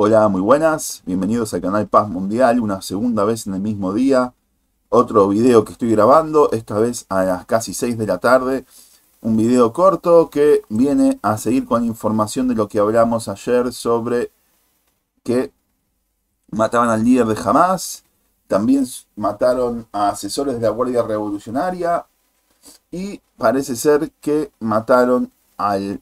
Hola, muy buenas. Bienvenidos al canal Paz Mundial, una segunda vez en el mismo día. Otro video que estoy grabando, esta vez a las casi 6 de la tarde. Un video corto que viene a seguir con información de lo que hablamos ayer sobre que mataban al líder de Hamas, también mataron a asesores de la Guardia Revolucionaria y parece ser que mataron al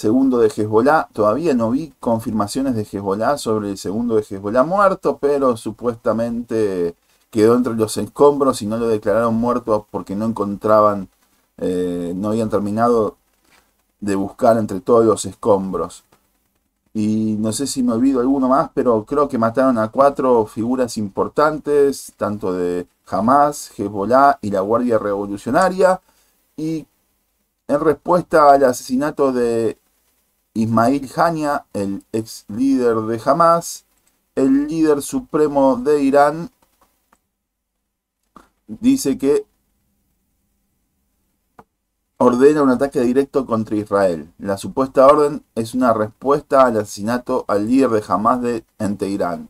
segundo de Hezbollah. Todavía no vi confirmaciones de Hezbollah sobre el segundo de Hezbollah muerto, pero supuestamente quedó entre los escombros y no lo declararon muerto porque no encontraban, eh, no habían terminado de buscar entre todos los escombros. Y no sé si me olvido alguno más, pero creo que mataron a cuatro figuras importantes, tanto de Hamas, Hezbollah y la Guardia Revolucionaria. Y en respuesta al asesinato de Ismail Hania, el ex líder de Hamas, el líder supremo de Irán, dice que ordena un ataque directo contra Israel. La supuesta orden es una respuesta al asesinato al líder de Hamas de, en Teherán.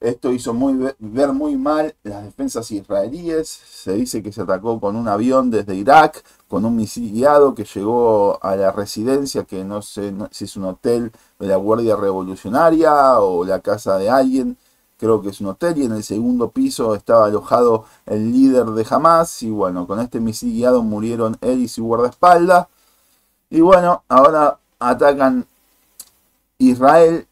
Esto hizo muy, ver muy mal las defensas israelíes. Se dice que se atacó con un avión desde Irak, con un misil guiado que llegó a la residencia, que no sé si es un hotel de la Guardia Revolucionaria o la casa de alguien. Creo que es un hotel y en el segundo piso estaba alojado el líder de Hamas. Y bueno, con este misil guiado murieron él y su guardaespaldas. Y bueno, ahora atacan Israel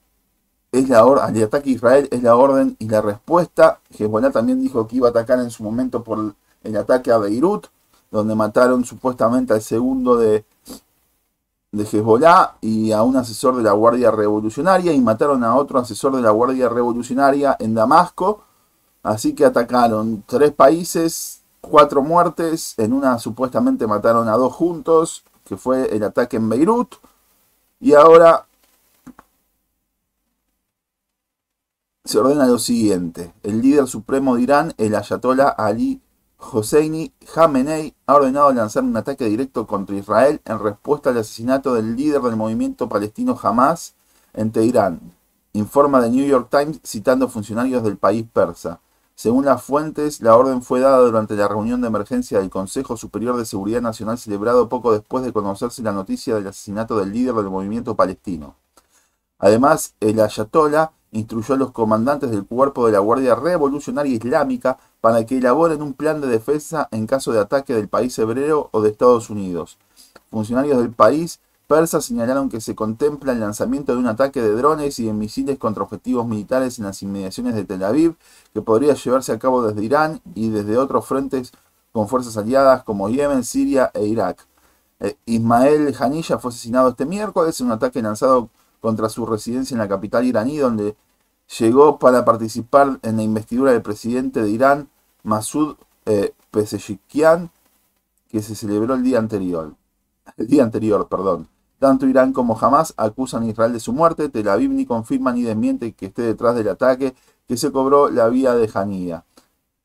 es la orden, ataque a Israel es la orden y la respuesta. Hezbollah también dijo que iba a atacar en su momento por el ataque a Beirut, donde mataron supuestamente al segundo de, de Hezbollah y a un asesor de la Guardia Revolucionaria y mataron a otro asesor de la Guardia Revolucionaria en Damasco. Así que atacaron tres países, cuatro muertes, en una supuestamente mataron a dos juntos, que fue el ataque en Beirut. Y ahora se ordena lo siguiente. El líder supremo de Irán, el ayatollah Ali Hosseini Jamenei, ha ordenado lanzar un ataque directo contra Israel en respuesta al asesinato del líder del movimiento palestino Hamas en Teherán, informa The New York Times citando funcionarios del país persa. Según las fuentes, la orden fue dada durante la reunión de emergencia del Consejo Superior de Seguridad Nacional celebrado poco después de conocerse la noticia del asesinato del líder del movimiento palestino. Además, el ayatollah Instruyó a los comandantes del cuerpo de la Guardia Revolucionaria Islámica para que elaboren un plan de defensa en caso de ataque del país hebreo o de Estados Unidos. Funcionarios del país persa señalaron que se contempla el lanzamiento de un ataque de drones y de misiles contra objetivos militares en las inmediaciones de Tel Aviv, que podría llevarse a cabo desde Irán y desde otros frentes con fuerzas aliadas como Yemen, Siria e Irak. Eh, Ismael Janilla fue asesinado este miércoles en un ataque lanzado contra su residencia en la capital iraní, donde llegó para participar en la investidura del presidente de Irán, Masud eh, que se celebró el día anterior. El día anterior, perdón. Tanto Irán como Hamas acusan a Israel de su muerte. Tel Aviv ni confirma ni desmiente que esté detrás del ataque que se cobró la vía de Janía.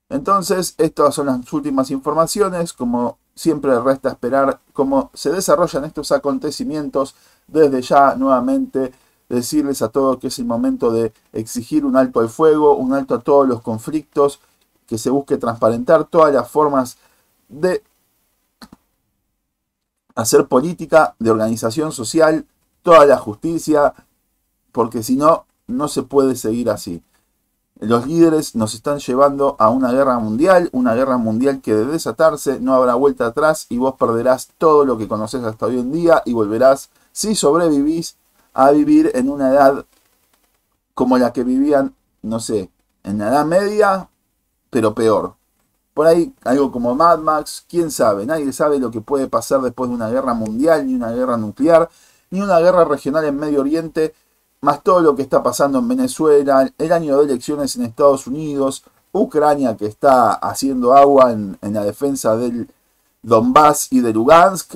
Entonces, estas son las últimas informaciones, como siempre resta esperar cómo se desarrollan estos acontecimientos. Desde ya, nuevamente, decirles a todos que es el momento de exigir un alto al fuego, un alto a todos los conflictos, que se busque transparentar todas las formas de hacer política, de organización social, toda la justicia, porque si no, no se puede seguir así los líderes nos están llevando a una guerra mundial, una guerra mundial que de desatarse no habrá vuelta atrás y vos perderás todo lo que conoces hasta hoy en día y volverás, si sobrevivís, a vivir en una edad como la que vivían, no sé, en la Edad Media, pero peor. Por ahí algo como Mad Max, quién sabe, nadie sabe lo que puede pasar después de una guerra mundial, ni una guerra nuclear, ni una guerra regional en Medio Oriente, más todo lo que está pasando en Venezuela, el año de elecciones en Estados Unidos, Ucrania que está haciendo agua en, la defensa del Donbass y de Lugansk,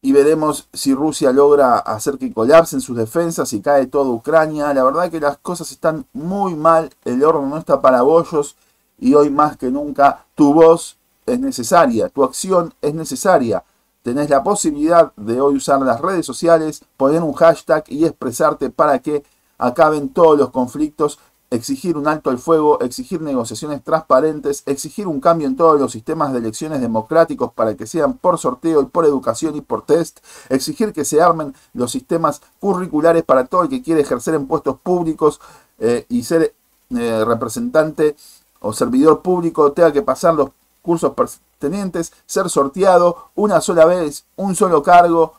y veremos si Rusia logra hacer que colapsen sus defensas y cae toda Ucrania. La verdad que las cosas están muy mal, el horno no está para bollos y hoy más que nunca tu voz es necesaria, tu acción es necesaria. Tenés la posibilidad de hoy usar las redes sociales, poner un hashtag y expresarte para que acaben todos los conflictos, exigir un alto al fuego, exigir negociaciones transparentes, exigir un cambio en todos los sistemas de elecciones democráticos para que sean por sorteo y por educación y por test, exigir que se armen los sistemas curriculares para todo el que quiere ejercer en puestos públicos eh, y ser eh, representante o servidor público tenga que pasar los cursos tenientes, ser sorteado una sola vez, un solo cargo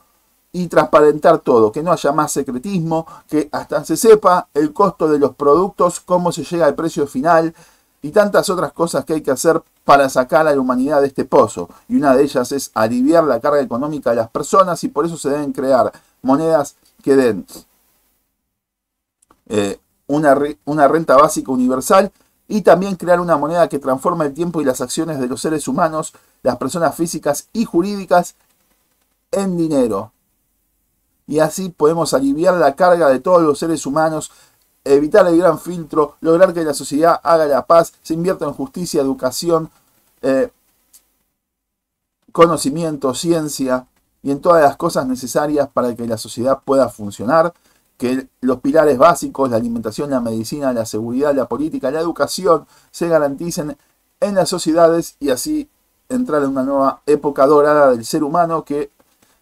y transparentar todo, que no haya más secretismo, que hasta se sepa el costo de los productos, cómo se llega al precio final y tantas otras cosas que hay que hacer para sacar a la humanidad de este pozo. Y una de ellas es aliviar la carga económica de las personas y por eso se deben crear monedas que den eh, una, una renta básica universal y también crear una moneda que transforma el tiempo y las acciones de los seres humanos, las personas físicas y jurídicas en dinero. Y así podemos aliviar la carga de todos los seres humanos, evitar el gran filtro, lograr que la sociedad haga la paz, se invierta en justicia, educación, eh, conocimiento, ciencia y en todas las cosas necesarias para que la sociedad pueda funcionar que los pilares básicos, la alimentación, la medicina, la seguridad, la política, la educación, se garanticen en las sociedades y así entrar en una nueva época dorada del ser humano que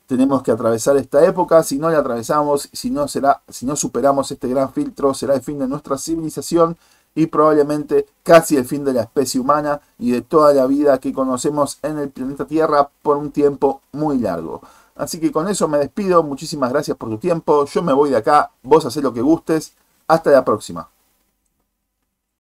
tenemos que atravesar esta época, si no la atravesamos, si no, si no superamos este gran filtro, será el fin de nuestra civilización y probablemente casi el fin de la especie humana y de toda la vida que conocemos en el planeta Tierra por un tiempo muy largo. Así que con eso me despido. Muchísimas gracias por tu tiempo. Yo me voy de acá. Vos haces lo que gustes. Hasta la próxima.